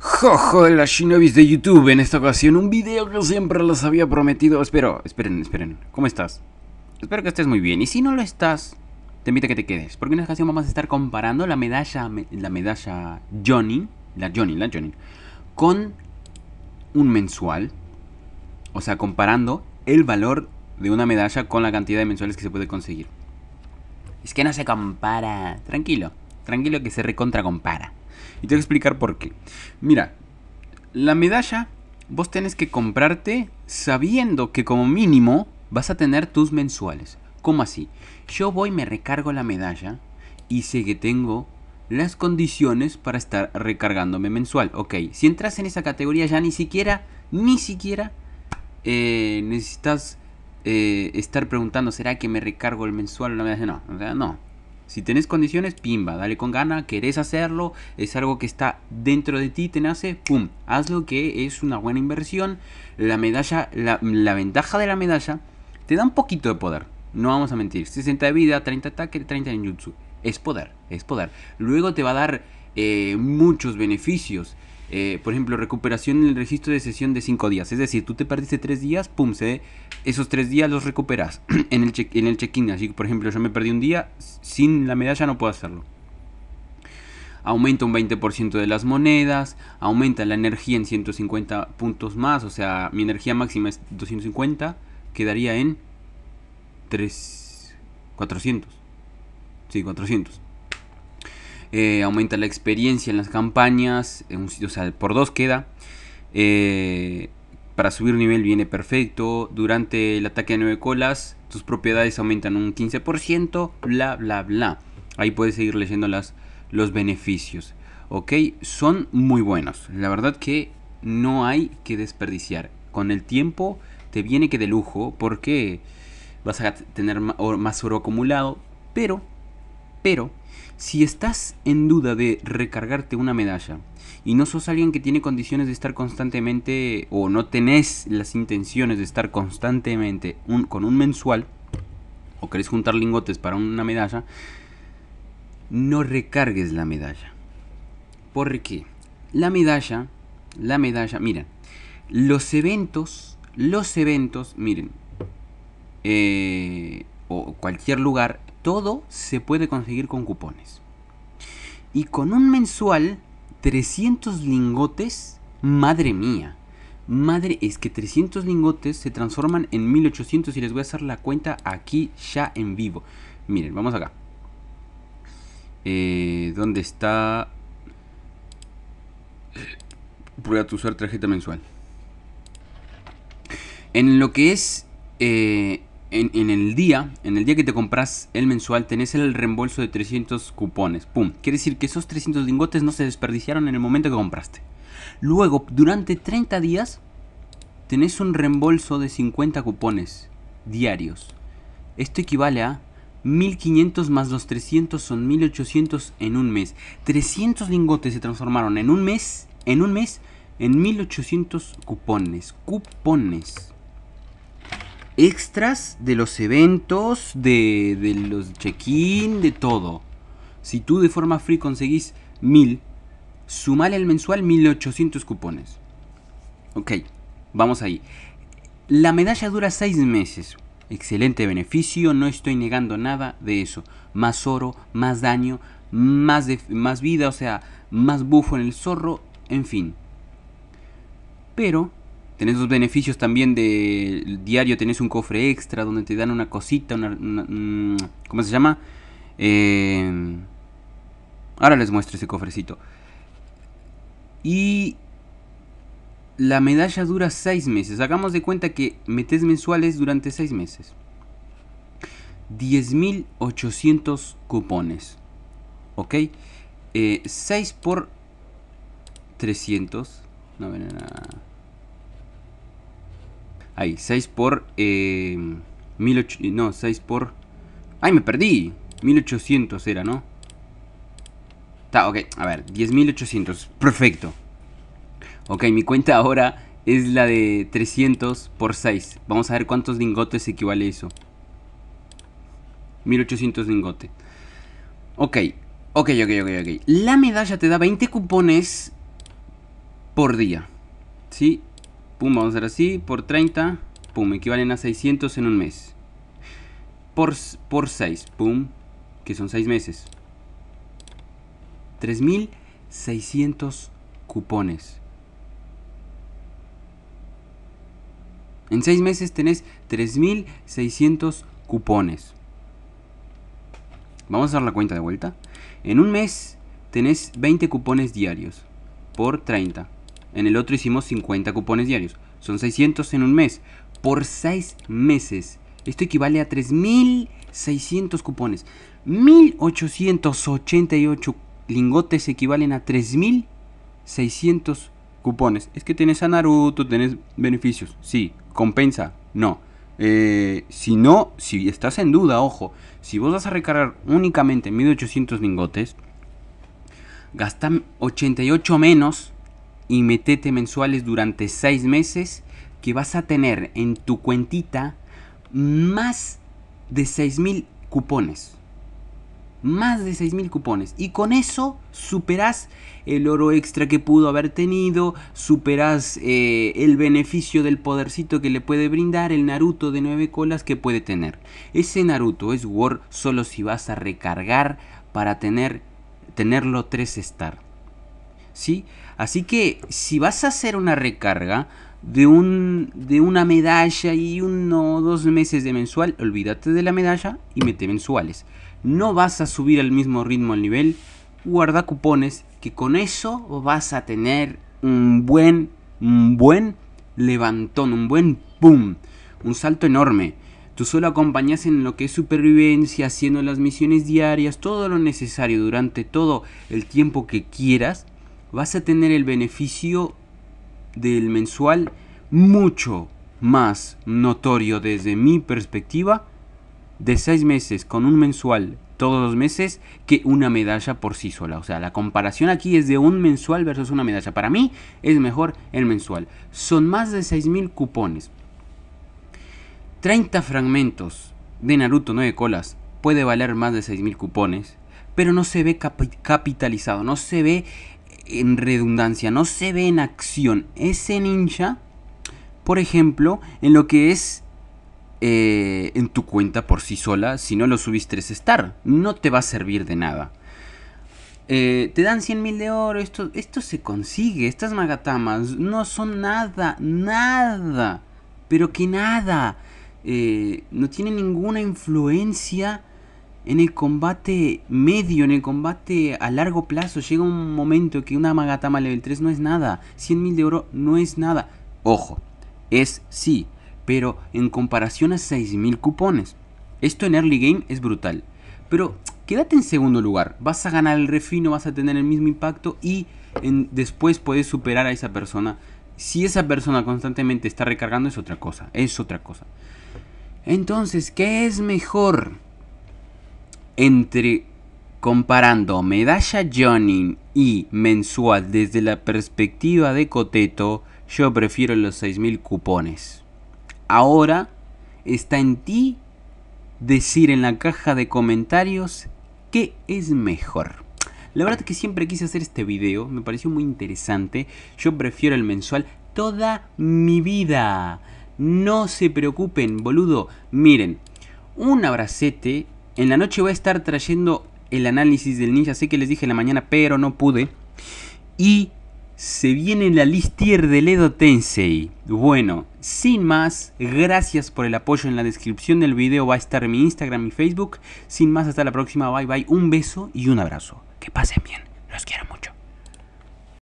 Jojo, las shinobis de YouTube en esta ocasión, un video que siempre les había prometido. Espero, esperen, esperen, ¿cómo estás? Espero que estés muy bien, y si no lo estás, te invito a que te quedes, porque en esta ocasión vamos a estar comparando la medalla, la medalla Johnny, la Johnny, la Johnny, con un mensual, o sea, comparando el valor de una medalla con la cantidad de mensuales que se puede conseguir. Es que no se compara, tranquilo, tranquilo que se recontra compara. Y te voy a explicar por qué. Mira, la medalla vos tenés que comprarte sabiendo que como mínimo vas a tener tus mensuales. ¿Cómo así? Yo voy, me recargo la medalla y sé que tengo las condiciones para estar recargándome mensual. Ok, si entras en esa categoría ya ni siquiera, ni siquiera eh, necesitas eh, estar preguntando, ¿será que me recargo el mensual o la medalla? No, no, si tenés condiciones, pimba, dale con gana, querés hacerlo, es algo que está dentro de ti, te nace, pum, hazlo que es una buena inversión. La medalla, la, ventaja de la medalla, te da un poquito de poder, no vamos a mentir. 60 de vida, 30 ataque, 30 ninjutsu. Es poder, es poder. Luego te va a dar eh, muchos beneficios. Eh, por ejemplo, recuperación en el registro de sesión de 5 días. Es decir, tú te perdiste 3 días, pum, se, esos 3 días los recuperas en el check-in. En el check -in. Así que, por ejemplo, yo me perdí un día, sin la medalla no puedo hacerlo. Aumenta un 20% de las monedas, aumenta la energía en 150 puntos más, o sea, mi energía máxima es 250, quedaría en 3, 400. Sí, 400. Eh, aumenta la experiencia en las campañas, en eh, un, o sea, por dos queda. Eh, para subir nivel viene perfecto. Durante el ataque de nueve colas, tus propiedades aumentan un 15%, bla, bla, bla. Ahí puedes seguir leyendo las, los beneficios. ¿Ok? Son muy buenos. La verdad que no hay que desperdiciar. Con el tiempo te viene que de lujo porque vas a tener más oro acumulado. Pero, pero, si estás en duda de recargarte una medalla y no sos alguien que tiene condiciones de estar constantemente o no tenés las intenciones de estar constantemente con un mensual o querés juntar lingotes para una medalla, no recargues la medalla. ¿Por La medalla, la medalla, mira, los eventos, los eventos, miren, eh, o cualquier lugar todo se puede conseguir con cupones. Y con un mensual, 300 lingotes, madre mía. Madre, es que 300 lingotes se transforman en 1800 y les voy a hacer la cuenta aquí ya en vivo. Miren, vamos acá. Eh, ¿Dónde está? Voy usar tarjeta mensual. En lo que es eh, en, el día, en el día que te compras el mensual, tenés el reembolso de 300 cupones. Pum. Quiere decir que esos 300 lingotes no se desperdiciaron en el momento que compraste. Luego, durante 30 días, tenés un reembolso de 50 cupones diarios. Esto equivale a 1500 más los 300 son 1800 en un mes. 300 lingotes se transformaron en un mes, en un mes, en 1800 cupones. Cupones extras de los eventos, de, los check-in, de todo. Si tú de forma free conseguís 1000, sumale al mensual 1800 cupones. Ok, vamos ahí. La medalla dura 6 meses. Excelente beneficio, no estoy negando nada de eso. Más oro, más daño, más, más vida, o sea, más bufo en el zorro, en fin. Pero Tenés los beneficios también del diario, tenés un cofre extra donde te dan una cosita, una, mm, ¿cómo se llama? Eh, ahora les muestro ese cofrecito. Y la medalla dura 6 meses. Hagamos de cuenta que metes mensuales durante 6 meses. 10.800 cupones. ¿Ok? 6 eh, por 300. No ven nada. Ahí, 6 por... Eh, no, 6 por... ¡Ay, me perdí! 1800 era, ¿no? Está, ok, a ver, 10.800, perfecto. Ok, mi cuenta ahora es la de 300 por 6. Vamos a ver cuántos lingotes equivale eso. 1800 lingotes. Ok, ok, ok, ok, ok. La medalla te da 20 cupones por día. ¿Sí? Pum, vamos a hacer así, por 30, pum, equivalen a 600 en un mes. Por, por 6, pum, que son 6 meses. 3.600 cupones. En 6 meses tenés 3.600 cupones. Vamos a dar la cuenta de vuelta. En un mes tenés 20 cupones diarios por 30. En el otro hicimos 50 cupones diarios. Son 600 en un mes. Por 6 meses. Esto equivale a 3.600 cupones. 1.888 lingotes equivalen a 3.600 cupones. Es que tenés a Naruto, tenés beneficios. Sí, compensa. No. Eh, si no, si estás en duda, ojo, si vos vas a recargar únicamente 1800 lingotes, gastan 88 menos y metete mensuales durante seis meses que vas a tener en tu cuentita más de 6.000 cupones. Más de 6.000 cupones. Y con eso superas el oro extra que pudo haber tenido, superas eh, el beneficio del podercito que le puede brindar, el Naruto de 9 colas que puede tener. Ese Naruto es War solo si vas a recargar para tener, tenerlo 3 star. Así que si vas a hacer una recarga de, un, de una medalla y uno o dos meses de mensual, olvídate de la medalla y mete mensuales. No vas a subir al mismo ritmo al nivel, guarda cupones que con eso vas a tener un buen, un buen levantón, un buen pum, un salto enorme. Tú solo acompañas en lo que es supervivencia, haciendo las misiones diarias, todo lo necesario durante todo el tiempo que quieras vas a tener el beneficio del mensual mucho más notorio desde mi perspectiva de seis meses con un mensual todos los meses que una medalla por sí sola. O sea, la comparación aquí es de un mensual versus una medalla. Para mí es mejor el mensual. Son más de 6.000 cupones. 30 fragmentos de Naruto 9 colas puede valer más de 6.000 cupones, pero no se ve capitalizado, no se ve en redundancia, no se ve en acción ese ninja, por ejemplo, en lo que es eh, en tu cuenta por sí sola, si no lo subiste 3 star, no te va a servir de nada. Eh, te dan 100.000 mil de oro, esto, esto se consigue, estas magatamas no son nada, nada, pero que nada, eh, no tiene ninguna influencia en el combate medio, en el combate a largo plazo, llega un momento que una Magatama Level 3 no es nada. 100.000 de oro no es nada. Ojo, es sí, pero en comparación a 6.000 cupones. Esto en early game es brutal. Pero quédate en segundo lugar. Vas a ganar el refino, vas a tener el mismo impacto y después puedes superar a esa persona. Si esa persona constantemente está recargando es otra cosa, es otra cosa. Entonces, ¿qué es mejor? entre comparando medalla Jonin y mensual desde la perspectiva de Coteto, yo prefiero los 6.000 cupones. Ahora está en ti decir en la caja de comentarios qué es mejor. La verdad es que siempre quise hacer este video, me pareció muy interesante. Yo prefiero el mensual toda mi vida. No se preocupen, boludo. Miren, un abracete en la noche voy a estar trayendo el análisis del ninja. Sé que les dije en la mañana, pero no pude. Y se viene la listier de Ledo Tensei. Bueno, sin más, gracias por el apoyo. En la descripción del video va a estar mi Instagram y Facebook. Sin más, hasta la próxima. Bye bye. Un beso y un abrazo. Que pasen bien. Los quiero mucho.